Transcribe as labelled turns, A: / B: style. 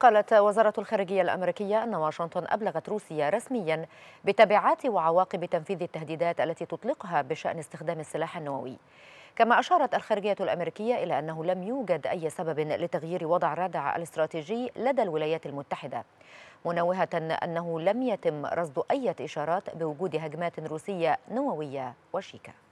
A: قالت وزارة الخارجية الأمريكية أن واشنطن أبلغت روسيا رسميا بتبعات وعواقب تنفيذ التهديدات التي تطلقها بشأن استخدام السلاح النووي كما أشارت الخارجية الأمريكية إلى أنه لم يوجد أي سبب لتغيير وضع رادع الاستراتيجي لدى الولايات المتحدة منوهة أنه لم يتم رصد أي إشارات بوجود هجمات روسية نووية وشيكة